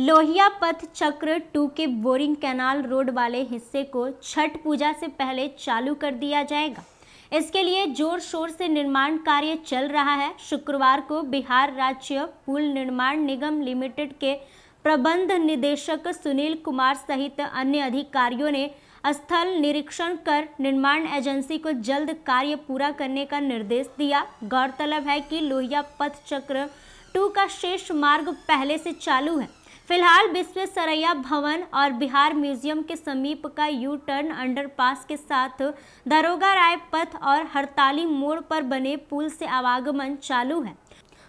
लोहिया पथ चक्र टू के बोरिंग कैनाल रोड वाले हिस्से को छठ पूजा से पहले चालू कर दिया जाएगा इसके लिए जोर शोर से निर्माण कार्य चल रहा है शुक्रवार को बिहार राज्य पुल निर्माण निगम लिमिटेड के प्रबंध निदेशक सुनील कुमार सहित अन्य अधिकारियों ने स्थल निरीक्षण कर निर्माण एजेंसी को जल्द कार्य पूरा करने का निर्देश दिया गौरतलब है कि लोहिया पथ चक्र टू का शेष मार्ग पहले से चालू है फिलहाल विश्वेश्वरैया भवन और बिहार म्यूजियम के समीप का यू टर्न अंडरपास के साथ दरोगा राय पथ और हड़ताली मोड़ पर बने पुल से आवागमन चालू है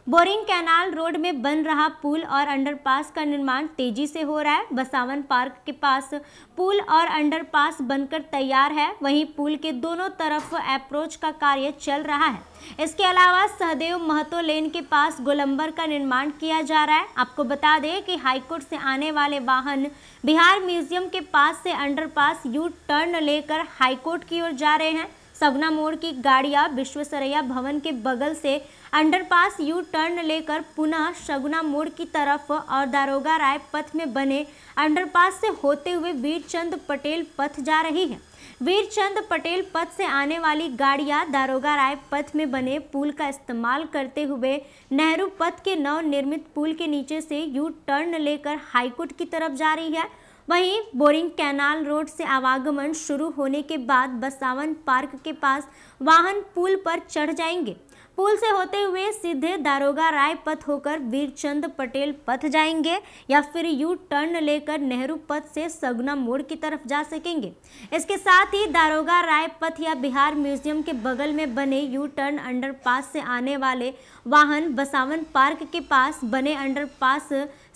बोरिंग कैनाल रोड में बन रहा पुल और अंडरपास का निर्माण तेजी से हो रहा है बसावन पार्क के पास पुल और अंडरपास बनकर तैयार है वहीं पुल के दोनों तरफ अप्रोच का कार्य चल रहा है इसके अलावा सहदेव महतो लेन के पास गोलंबर का निर्माण किया जा रहा है आपको बता दें कि हाईकोर्ट से आने वाले वाहन बिहार म्यूजियम के पास से अंडरपास यू टर्न लेकर हाईकोर्ट की ओर जा रहे हैं सगना मोड़ की गाड़ियां विश्वसरैया भवन के बगल से अंडरपास यू टर्न लेकर पुनः सगुना मोड़ की तरफ और दारोगा राय पथ में बने अंडरपास से होते हुए वीरचंद पटेल पथ जा रही है वीरचंद पटेल पथ से आने वाली गाड़ियां दारोगा राय पथ में बने पुल का इस्तेमाल करते हुए नेहरू पथ के नवनिर्मित पुल के नीचे से यू टर्न लेकर हाईकोर्ट की तरफ जा रही है वहीं बोरिंग कैनाल रोड से आवागमन शुरू होने के बाद बसावन पार्क के पास वाहन पुल पर चढ़ जाएंगे पुल से होते हुए सीधे दारोगा राय पथ होकर वीरचंद पटेल पथ जाएंगे या फिर यू टर्न लेकर नेहरू पथ से सगुना मोड़ की तरफ जा सकेंगे इसके साथ ही दारोगा राय पथ या बिहार म्यूजियम के बगल में बने यू टर्न अंडरपास से आने वाले वाहन बसावन पार्क के पास बने अंडरपास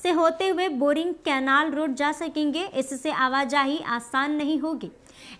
से होते हुए बोरिंग कैनाल रोड जा सकेंगे इससे आवाजाही आसान नहीं होगी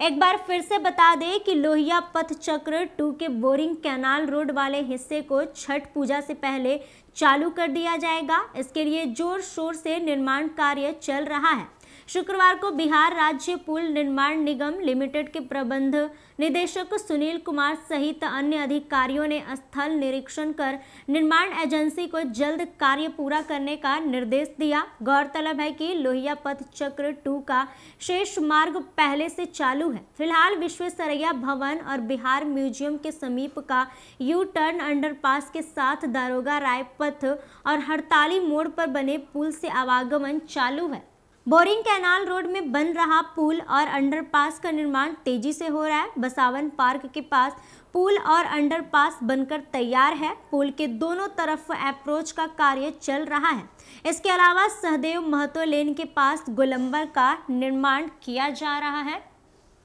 एक बार फिर से बता दें कि लोहिया पथ चक्र टू के बोरिंग कैनाल रोड वाले हिस्से को छठ पूजा से पहले चालू कर दिया जाएगा इसके लिए जोर शोर से निर्माण कार्य चल रहा है शुक्रवार को बिहार राज्य पुल निर्माण निगम लिमिटेड के प्रबंध निदेशक सुनील कुमार सहित अन्य अधिकारियों ने स्थल निरीक्षण कर निर्माण एजेंसी को जल्द कार्य पूरा करने का निर्देश दिया गौरतलब है कि लोहिया पथ चक्र टू का शेष मार्ग पहले से चालू है फिलहाल विश्वेश्वरैया भवन और बिहार म्यूजियम के समीप का यू टर्न अंडरपास के साथ दारोगा रायपथ और हड़ताली मोड़ पर बने पुल से आवागमन चालू है बोरिंग कैनाल रोड में बन रहा पुल और अंडरपास का निर्माण तेजी से हो रहा है बसावन पार्क के पास पुल और अंडरपास बनकर तैयार है पुल के दोनों तरफ अप्रोच का कार्य चल रहा है इसके अलावा सहदेव महतो लेन के पास गोलंबर का निर्माण किया जा रहा है